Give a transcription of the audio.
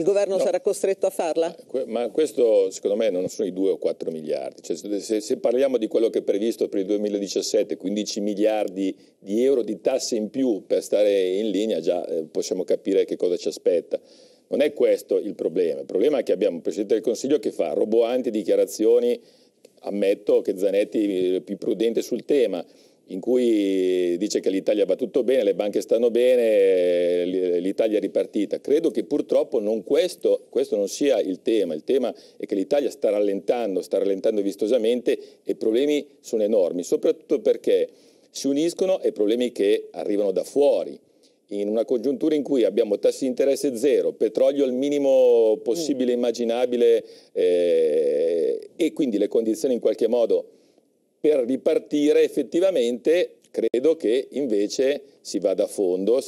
Il governo no. sarà costretto a farla? Eh, ma questo secondo me non sono i 2 o 4 miliardi. Cioè, se, se, parliamo di quello che è previsto per il 2017, 15 miliardi di euro di tasse in più per stare in linea, già eh, possiamo capire che cosa ci aspetta. Non è questo il problema. Il problema è che abbiamo un Presidente del Consiglio che fa roboanti dichiarazioni, ammetto che Zanetti è eh, più prudente sul tema, in cui dice che l'Italia va tutto bene, le banche stanno bene, l'Italia è ripartita. Credo che purtroppo non questo, questo, non sia il tema, il tema è che l'Italia sta rallentando, sta rallentando vistosamente e i problemi sono enormi, soprattutto perché si uniscono ai problemi che arrivano da fuori in una congiuntura in cui abbiamo tassi di interesse zero, petrolio al minimo possibile, mm. immaginabile eh, e quindi le condizioni in qualche modo per ripartire effettivamente credo che invece si vada a fondo.